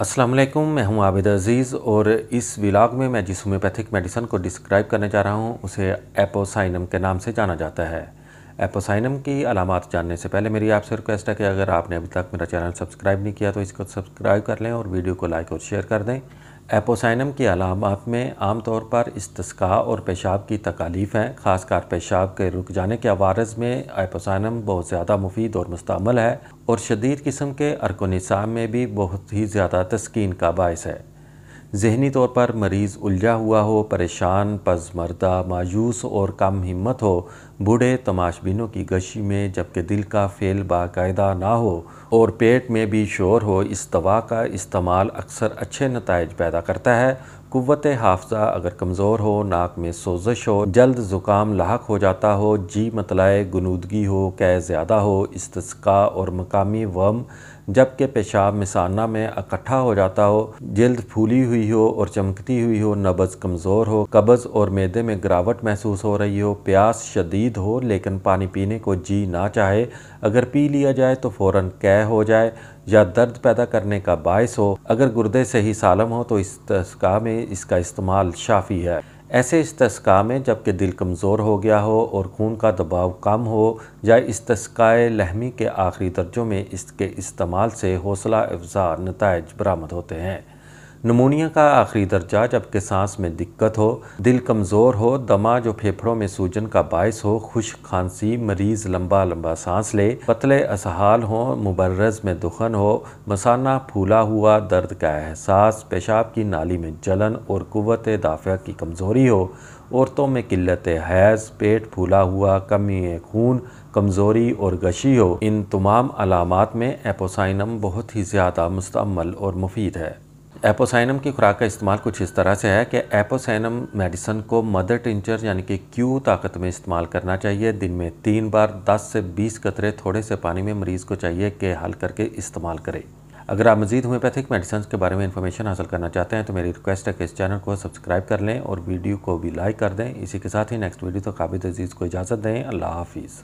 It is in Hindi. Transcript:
अस्सलाम वालेकुम मैं हूं आबिद अज़ीज़ और इस विलाग में मैं जिस होम्योपैथिक मेडिसन को डिस्क्राइब करने जा रहा हूं उसे एपोसाइनम के नाम से जाना जाता है एपोसाइनम की अलामत जानने से पहले मेरी आपसे रिक्वेस्ट है कि अगर आपने अभी तक मेरा चैनल सब्सक्राइब नहीं किया तो इसको सब्सक्राइब कर लें और वीडियो को लाइक और शेयर कर दें एपोसाइनम की अलामत में आम तौर पर इस्ता और पेशाब की तकालीफ हैं ख़ासकर पेशाब के रुक जाने के आवारज़ में एपोसाइनम बहुत ज़्यादा मुफीद और मुस्तमल है और शदीद किस्म के अरकनिसाम में भी बहुत ही ज़्यादा तस्किन का बायस है जहनी तौर पर मरीज़ उलझा हुआ हो परेशान पजमरदा मायूस और कम हिम्मत हो बूढ़े तमाशबिनों की गशी में जबकि दिल का फेल बाकायदा ना हो और पेट में भी शोर हो इस दवा का इस्तेमाल अक्सर अच्छे नतज पैदा करता है कुत हाफजा अगर कमज़ोर हो नाक में सोजश हो जल्द ज़ुकाम लाक हो जाता हो जी मतलाए गनूदगी हो कै ज़्यादा हो इस्तस्का और मकामी वम जबकि पेशाब मिसाना में इकट्ठा हो जाता हो जल्द फूली हुई हो और चमकती हुई हो नब्ज़ कमज़ोर हो कब्ज़ और मैदे में गिरावट महसूस हो रही हो प्यास शदीद हो लेकिन पानी पीने को जी ना चाहे अगर पी लिया जाए तो फ़ौर कै हो जाए या दर्द पैदा करने का बायस हो अगर गुर्दे से ही सालम हो तो इस तस्का में इसका इस्तेमाल शाफी है ऐसे इस तस्का में जबकि दिल कमज़ोर हो गया हो और खून का दबाव कम हो या इस तस्काय लहमी के आखिरी दर्जों में इसके इस्तेमाल से हौसला अफजा नतज बरामद होते हैं नमूनिया का आखिरी दर्जा जबकि सांस में दिक्कत हो दिल कमज़ोर हो दमा जो फेफड़ों में सूजन का बायस हो खुश खांसी मरीज़ लंबा लंबा सांस ले पतले असहाल हो मुबर्रज में दुखन हो मसाना फूला हुआ दर्द का एहसास पेशाब की नाली में जलन और कुत दाफिया की कमज़ोरी हो औरतों में किल्लत हैज़ पेट फूला हुआ कमी खून कमज़ोरी और गशी हो इन तमाम अलामत में एपोसाइनम बहुत ही ज़्यादा मुस्तमल और मुफीद है एपोसाइनम की खुराक का इस्तेमाल कुछ इस तरह से है कि एपोसाइनम मेडिसन को मदर टिंचर यानी कि क्यू ताकत में इस्तेमाल करना चाहिए दिन में तीन बार 10 से 20 कतरे थोड़े से पानी में मरीज़ को चाहिए कि हल करके इस्तेमाल करें अगर आप मजीद होम्योपैथिक मेडिसन के बारे में इन्फॉर्मेशन हासिल करना चाहते हैं तो मेरी रिक्वेस्ट है कि इस चैनल को सब्सक्राइब कर लें और वीडियो को भी लाइक कर दें इसी के साथ ही नेक्स्ट वीडियो तो काबिल अजीज़ को इजाज़त दें अल्लाह हाफिज़